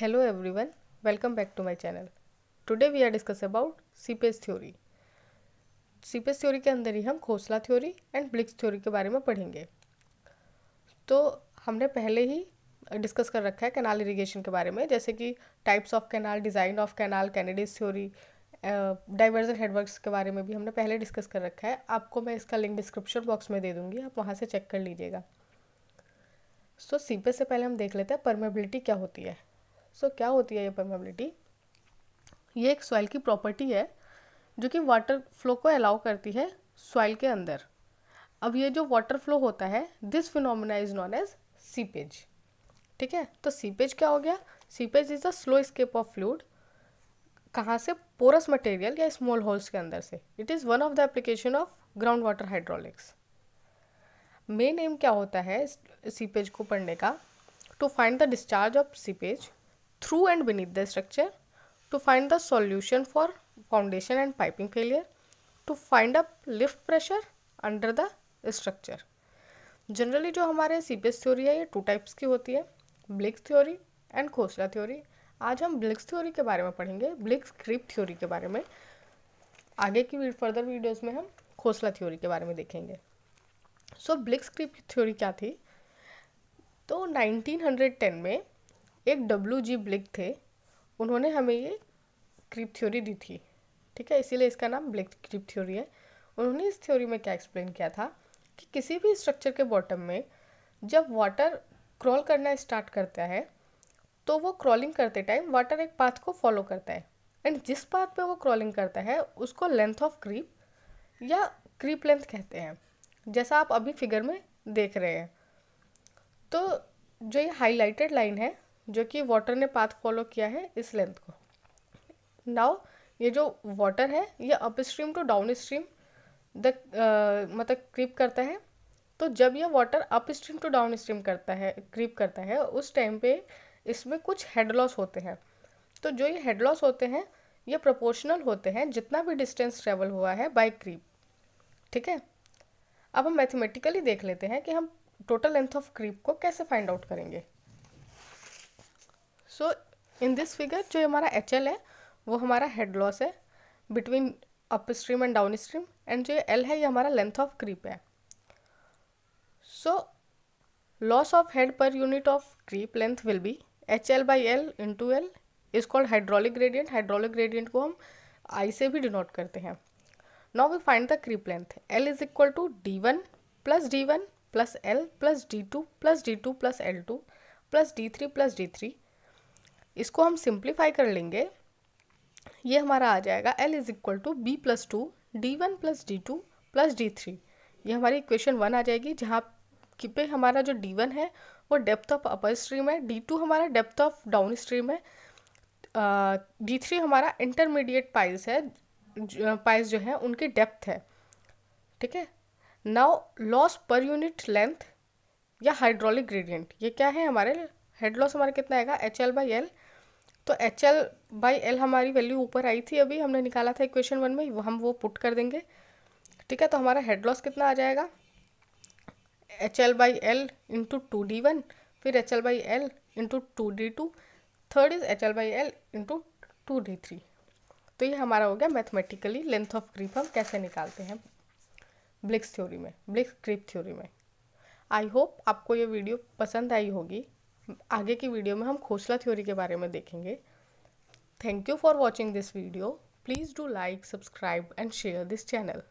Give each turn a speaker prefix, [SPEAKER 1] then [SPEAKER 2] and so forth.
[SPEAKER 1] Hello everyone welcome back to my channel today we are discuss about seepage theory seepage theory के अंदर ही हम Khosla theory and Bligh's theory के बारे में पढ़ेंगे तो हमने पहले ही डिस्कस कर रखा है कैनाल इरिगेशन के बारे में जैसे कि types of canal design of canal Kennedy's theory diversion headworks के बारे में भी हमने पहले डिस्कस कर रखा है आपको मैं इसका लिंक डिस्क्रिप्शन बॉक्स में दे दूँगी आप वहाँ से चेक कर लीजिएगा सो so, सीपेज से पहले हम देख लेते हैं परमेबिलिटी क्या होती है सो so, क्या होती है ये परमेबिलिटी ये एक सॉइल की प्रॉपर्टी है जो कि वाटर फ्लो को अलाउ करती है सॉइल के अंदर अब ये जो वाटर फ्लो होता है this phenomena is known as seepage ठीक है तो सीपेज क्या हो गया seepage is the slow escape of fluid कहाँ से पोरस मटेरियल या स्मॉल होल्स के अंदर से it is one of the application of ground water hydraulics main aim क्या होता है सीपेज को पढ़ने का to find the discharge of seepage through and beneath the structure, to find the solution for foundation and piping failure, to find up lift pressure under the structure. Generally जो हमारे सी theory है ये two types की होती है Bligh's theory and Khosla theory आज हम ब्लिक्स theory के बारे में पढ़ेंगे ब्लिक्स क्रीप थ्योरी के बारे में आगे की फर्दर वीडियोस में हम खोसला थ्योरी के बारे में देखेंगे सो ब्लिक्स क्रीप थ्योरी क्या थी तो 1910 में एक डब्ल्यू जी ब्लिक थे उन्होंने हमें ये क्रीप थ्योरी दी थी ठीक है इसीलिए इसका नाम ब्लिक क्रीप थ्योरी है उन्होंने इस थ्योरी में क्या एक्सप्लेन किया था कि किसी भी स्ट्रक्चर के बॉटम में जब वाटर क्रॉल करना स्टार्ट करता है तो वो क्रॉलिंग करते टाइम वाटर एक पाथ को फॉलो करता है एंड जिस पाथ पे वो क्रॉलिंग करता है उसको लेंथ ऑफ क्रीप या क्रीप लेंथ कहते हैं जैसा आप अभी फिगर में देख रहे हैं तो जो ये हाईलाइटेड लाइन है जो कि वाटर ने पाथ फॉलो किया है इस लेंथ को नाउ ये जो वाटर है ये upstream to downstream the मतलब क्रीप करता है तो जब यह water upstream to downstream करता है क्रीप करता है उस टाइम पे इसमें कुछ हेड लॉस होते हैं तो जो ये हेड लॉस होते हैं ये प्रोपोर्शनल होते हैं जितना भी डिस्टेंस ट्रेवल हुआ है बाई क्रीप ठीक है अब हम मैथमेटिकली देख लेते हैं कि हम टोटल लेंथ ऑफ क्रीप को कैसे फाइंड आउट करेंगे सो इन दिस फिगर जो हमारा एच है वो हमारा हेड लॉस है between upstream and downstream and जो एल है ये हमारा लेंथ ऑफ क्रीप है so loss of head per unit of creep length will be H L by L into L is called hydraulic gradient hydraulic gradient को हम I से भी denote करते हैं now we find the creep length L is equal to D one plus D one plus L plus D two plus D two plus L two plus D three plus D three इसको हम simplify कर लेंगे ये हमारा आ जाएगा L is equal to B plus two D one plus D two plus D three ये हमारी इक्वेशन वन आ जाएगी जहाँ कि पे हमारा जो डी वन है वो डेप्थ ऑफ अपर स्ट्रीम है डी टू हमारा डेप्थ ऑफ डाउन स्ट्रीम है डी थ्री हमारा इंटरमीडिएट पाइल्स है पाइल्स जो है उनकी डेप्थ है ठीक है now loss per unit length या हाइड्रोलिक ग्रेडियंट ये क्या है हमारे हेड लॉस हमारा कितना आएगा एच एल बाई एल तो एच एल बाई एल हमारी वैल्यू ऊपर आई थी अभी हमने निकाला था इक्वेशन वन में हम वो पुट कर देंगे ठीक है तो हमारा हेड लॉस कितना आ जाएगा H L by L into two D one फिर H L by L into two D two third is H L by L into two D three तो ये हमारा हो गया मैथमेटिकली लेंथ ऑफ क्रीप हम कैसे निकालते हैं ब्लिक्स थ्योरी में ब्लिक्स क्रीप थ्योरी में आई होप आपको ये वीडियो पसंद आई होगी आगे की वीडियो में हम खोसला थ्योरी के बारे में देखेंगे thank you for watching this video please do like subscribe and share this channel